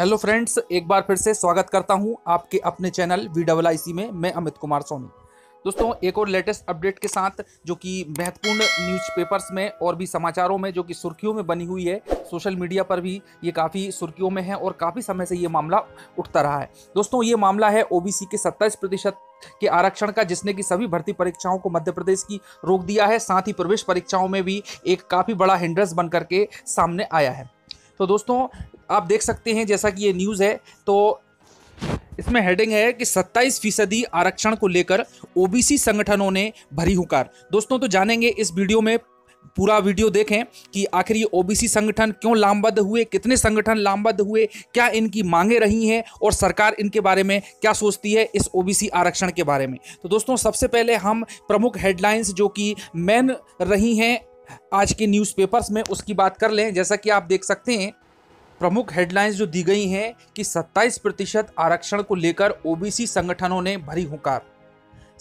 hello friends एक बार फिर से स्वागत करता हूं आपके अपने channel V double I C में मैं अमित कुमार सोनी दोस्तों एक और लेटेस्ट अपडेट के साथ जो कि महत्वपूर्ण न्यूज़पेपर्स में और भी समाचारों में जो कि सुर्खियों में बनी हुई है सोशल मीडिया पर भी ये काफ़ी सुर्खियों में है और काफ़ी समय से ये मामला उठता रहा है दोस्तों ये मामला है ओ के सत्ताईस प्रतिशत के आरक्षण का जिसने कि सभी भर्ती परीक्षाओं को मध्य प्रदेश की रोक दिया है साथ ही प्रवेश परीक्षाओं में भी एक काफ़ी बड़ा हिंड्रेंस बन करके सामने आया है तो दोस्तों आप देख सकते हैं जैसा कि ये न्यूज़ है तो इसमें हेडिंग है कि 27 फीसदी आरक्षण को लेकर ओबीसी संगठनों ने भरी हुकार दोस्तों तो जानेंगे इस वीडियो में पूरा वीडियो देखें कि आखिर ये ओबीसी संगठन क्यों लामबद्ध हुए कितने संगठन लामबद्ध हुए क्या इनकी मांगे रही हैं और सरकार इनके बारे में क्या सोचती है इस ओबीसी आरक्षण के बारे में तो दोस्तों सबसे पहले हम प्रमुख हेडलाइंस जो कि मेन रही हैं आज के न्यूज़पेपर्स में उसकी बात कर लें जैसा कि आप देख सकते हैं प्रमुख हेडलाइंस जो दी गई हैं कि 27 प्रतिशत आरक्षण को लेकर ओबीसी संगठनों ने भरी हुकार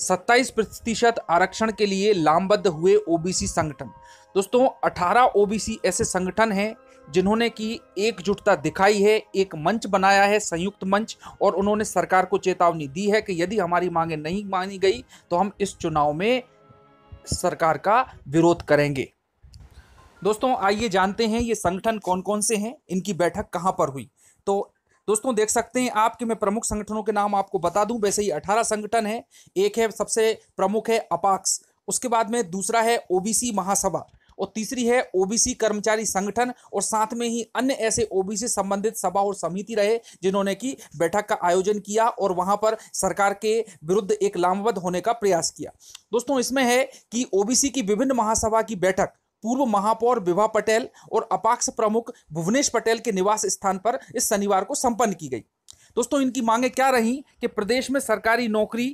27 प्रतिशत आरक्षण के लिए लामबद्ध हुए ओबीसी संगठन दोस्तों 18 ओबीसी ऐसे संगठन हैं जिन्होंने की एकजुटता दिखाई है एक मंच बनाया है संयुक्त मंच और उन्होंने सरकार को चेतावनी दी है कि यदि हमारी मांगें नहीं मानी गई तो हम इस चुनाव में सरकार का विरोध करेंगे दोस्तों आइए जानते हैं ये संगठन कौन कौन से हैं इनकी बैठक कहाँ पर हुई तो दोस्तों देख सकते हैं आप कि मैं प्रमुख संगठनों के नाम आपको बता दूं वैसे ही अठारह संगठन है एक है सबसे प्रमुख है अपाक्स उसके बाद में दूसरा है ओबीसी महासभा और तीसरी है ओबीसी कर्मचारी संगठन और साथ में ही अन्य ऐसे ओबीसी संबंधित सभा और समिति रहे जिन्होंने की बैठक का आयोजन किया और वहां पर सरकार के विरुद्ध एक लामबद्ध होने का प्रयास किया दोस्तों इसमें है कि ओबीसी की विभिन्न महासभा की बैठक पूर्व महापौर विभा पटेल और अपाक्ष प्रमुख भुवनेश पटेल के निवास स्थान पर इस शनिवार को संपन्न की गई दोस्तों इनकी मांगे क्या रही कि प्रदेश में सरकारी नौकरी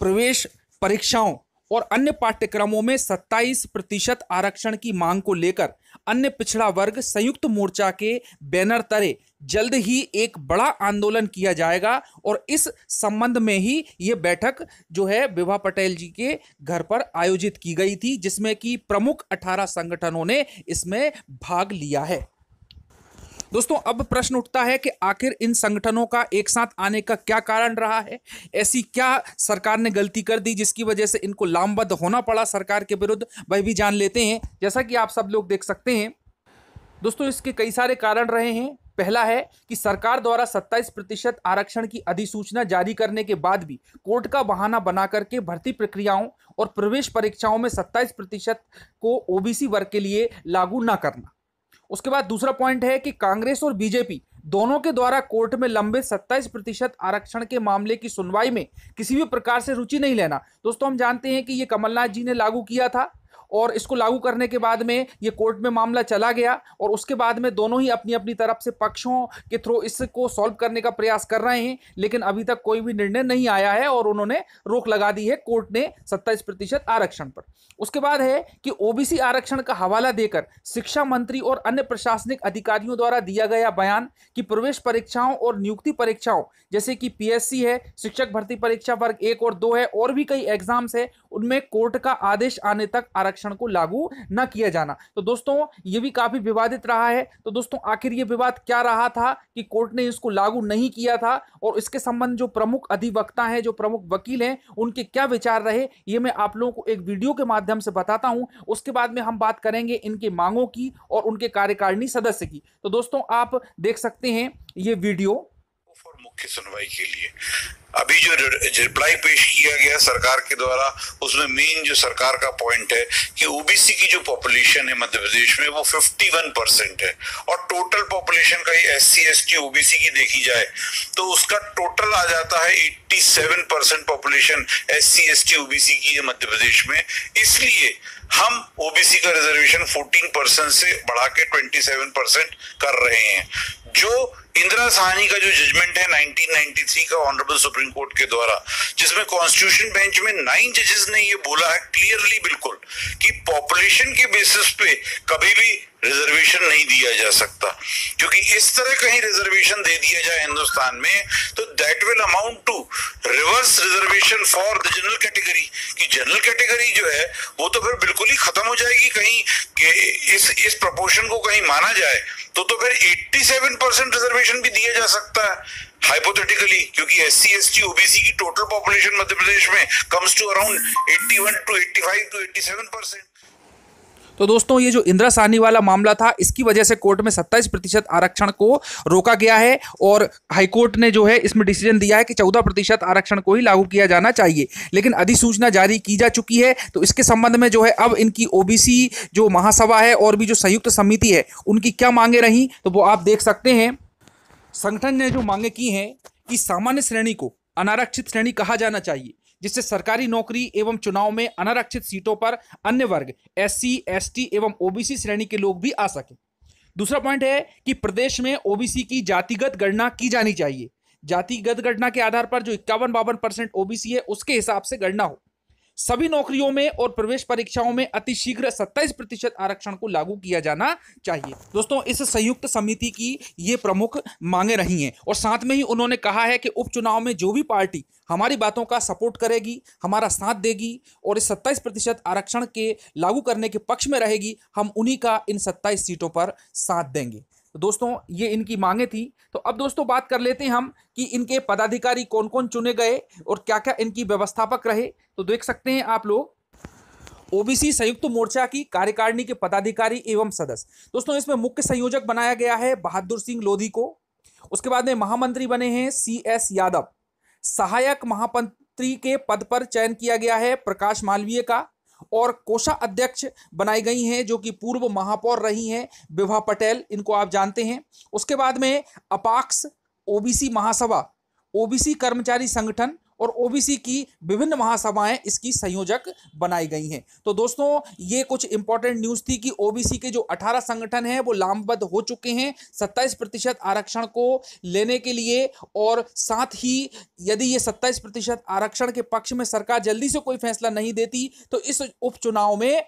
प्रवेश परीक्षाओं और अन्य पाठ्यक्रमों में 27 प्रतिशत आरक्षण की मांग को लेकर अन्य पिछड़ा वर्ग संयुक्त मोर्चा के बैनर तरे जल्द ही एक बड़ा आंदोलन किया जाएगा और इस संबंध में ही ये बैठक जो है विभा पटेल जी के घर पर आयोजित की गई थी जिसमें कि प्रमुख 18 संगठनों ने इसमें भाग लिया है दोस्तों अब प्रश्न उठता है कि आखिर इन संगठनों का एक साथ आने का क्या कारण रहा है ऐसी क्या सरकार ने गलती कर दी जिसकी वजह से इनको लामबद्ध होना पड़ा सरकार के विरुद्ध वह भी जान लेते हैं जैसा कि आप सब लोग देख सकते हैं दोस्तों इसके कई सारे कारण रहे हैं पहला है कि सरकार द्वारा 27 प्रतिशत आरक्षण की अधिसूचना जारी करने के बाद भी कोर्ट का बहाना बना करके भर्ती प्रक्रियाओं और प्रवेश परीक्षाओं में 27 प्रतिशत को ओबीसी वर्ग के लिए लागू ना करना उसके बाद दूसरा पॉइंट है कि कांग्रेस और बीजेपी दोनों के द्वारा कोर्ट में लंबे 27 प्रतिशत आरक्षण के मामले की सुनवाई में किसी भी प्रकार से रुचि नहीं लेना दोस्तों हम जानते हैं कि ये कमलनाथ जी ने लागू किया था और इसको लागू करने के बाद में ये कोर्ट में मामला चला गया और उसके बाद में दोनों ही अपनी अपनी तरफ से पक्षों के थ्रू इसको सॉल्व करने का प्रयास कर रहे हैं लेकिन अभी तक कोई भी निर्णय नहीं आया है और उन्होंने रोक लगा दी है कोर्ट ने सत्ताईस प्रतिशत आरक्षण पर उसके बाद है कि ओबीसी आरक्षण का हवाला देकर शिक्षा मंत्री और अन्य प्रशासनिक अधिकारियों द्वारा दिया गया बयान कि प्रवेश परीक्षाओं और नियुक्ति परीक्षाओं जैसे कि पीएससी है शिक्षक भर्ती परीक्षा वर्ग एक और दो है और भी कई एग्जाम्स है उनमें कोर्ट का आदेश आने तक आरक्षण को लागू न किया जाना तो दोस्तों ये भी काफी विवादित रहा है तो दोस्तों आखिर ये विवाद क्या रहा था कि कोर्ट ने इसको लागू नहीं किया था और इसके संबंध जो प्रमुख अधिवक्ता हैं जो प्रमुख वकील हैं उनके क्या विचार रहे ये मैं आप लोगों को एक वीडियो के माध्यम से बताता हूं उसके बाद में हम बात करेंगे इनके मांगों की और उनके कार्यकारिणी सदस्य की तो दोस्तों आप देख सकते हैं ये वीडियो और मुख्य सुनवाई के लिए अभी जो रिप्लाई पेश किया गया सरकार के द्वारा उसमें मेन जो सरकार का पॉइंट है कि ओबीसी की जो पॉपुलेशन है मध्य प्रदेश में वो 51 परसेंट है और टोटल पॉपुलेशन का ही S C S T OBC की देखी जाए तो उसका टोटल आ जाता है 87 percent population S C S T OBC की है मध्य प्रदेश में इसलिए हम ओबीसी का रिजर्वेशन 14 परसेंट से बढ़ा के 27 परसेंट कर रहे हैं जो इंदिरा साहनी का जो जजमेंट है 1993 का ऑनरेबल सुप्रीम कोर्ट के द्वारा जिसमें कॉन्स्टिट्यूशन बेंच में नाइन जजेस ने ये बोला है क्लियरली बिल्कुल कि पॉपुलेशन के बेसिस पे कभी भी रिजर्वेशन नहीं दिया जा सकता क्योंकि इस तरह कहीं रिजर्वेशन दे दिया जाए हिंदुस्तान में तो that will amount to reverse reservation for the general category कि जनरल कैटेगरी जो है वो तो फिर बिल्कुल ही खत्म हो जाएगी कहीं इस इस प्रपोर्शन को कहीं माना जाए तो तो फिर 87 परसेंट रिजर्वेशन भी दिया जा सकता है हाइपोथेटिकली क्योंकि S C S T OBC की टोटल पॉपुलेशन मध्य प्रदेश में comes to around 81 to 85 to 87 percent तो दोस्तों ये जो इंदिरा सानी वाला मामला था इसकी वजह से कोर्ट में सत्ताईस प्रतिशत आरक्षण को रोका गया है और हाईकोर्ट ने जो है इसमें डिसीजन दिया है कि चौदह प्रतिशत आरक्षण को ही लागू किया जाना चाहिए लेकिन अधिसूचना जारी की जा चुकी है तो इसके संबंध में जो है अब इनकी ओबीसी जो महासभा है और भी जो संयुक्त समिति है उनकी क्या मांगे रही तो वो आप देख सकते हैं संगठन ने जो मांगे की हैं कि सामान्य श्रेणी को अनारक्षित श्रेणी कहा जाना चाहिए जिससे सरकारी नौकरी एवं चुनाव में अनारक्षित सीटों पर अन्य वर्ग एस सी एवं ओबीसी श्रेणी के लोग भी आ सकें दूसरा पॉइंट है कि प्रदेश में ओबीसी की जातिगत गणना की जानी चाहिए जातिगत गणना के आधार पर जो इक्यावन बावन परसेंट ओबीसी है उसके हिसाब से गणना हो सभी नौकरियों में और प्रवेश परीक्षाओं में अति शीघ्र 27 प्रतिशत आरक्षण को लागू किया जाना चाहिए दोस्तों इस संयुक्त समिति की ये प्रमुख मांगे रही हैं और साथ में ही उन्होंने कहा है कि उपचुनाव में जो भी पार्टी हमारी बातों का सपोर्ट करेगी हमारा साथ देगी और इस सत्ताईस प्रतिशत आरक्षण के लागू करने के पक्ष में रहेगी हम उन्हीं का इन सत्ताईस सीटों पर साथ देंगे तो दोस्तों ये इनकी मांगे थी तो अब दोस्तों बात कर लेते हैं हम कि इनके पदाधिकारी कौन कौन चुने गए और क्या क्या इनकी व्यवस्थापक रहे तो देख सकते हैं आप लोग ओबीसी संयुक्त मोर्चा की कार्यकारिणी के पदाधिकारी एवं सदस्य दोस्तों इसमें मुख्य संयोजक बनाया गया है बहादुर सिंह लोधी को उसके बाद में महामंत्री बने हैं सी एस यादव सहायक महामंत्री के पद पर चयन किया गया है प्रकाश मालवीय का और कोषा अध्यक्ष बनाई गई हैं जो कि पूर्व महापौर रही हैं विभा पटेल इनको आप जानते हैं उसके बाद में अपाक्स ओबीसी महासभा ओबीसी कर्मचारी संगठन और ओबीसी की विभिन्न महासभाएं इसकी संयोजक बनाई गई हैं तो दोस्तों ये कुछ इंपॉर्टेंट न्यूज थी कि ओबीसी के जो 18 संगठन हैं वो लामबद्ध हो चुके हैं 27 प्रतिशत आरक्षण को लेने के लिए और साथ ही यदि ये 27 प्रतिशत आरक्षण के पक्ष में सरकार जल्दी से कोई फैसला नहीं देती तो इस उपचुनाव में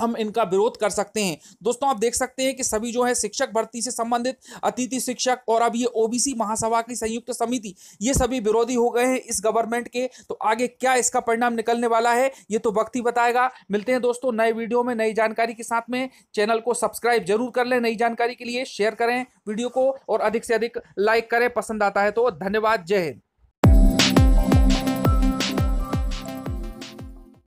हम इनका विरोध कर सकते हैं दोस्तों आप देख सकते हैं कि सभी जो है शिक्षक भर्ती से संबंधित अतिथि शिक्षक और अब ये ओबीसी महासभा की संयुक्त समिति ये सभी विरोधी हो गए हैं इस गवर्नमेंट के तो आगे क्या इसका परिणाम निकलने वाला है ये तो वक्त ही बताएगा मिलते हैं दोस्तों नए वीडियो में नई जानकारी के साथ में चैनल को सब्सक्राइब जरूर कर लें नई जानकारी के लिए शेयर करें वीडियो को और अधिक से अधिक लाइक करें पसंद आता है तो धन्यवाद जय हिंद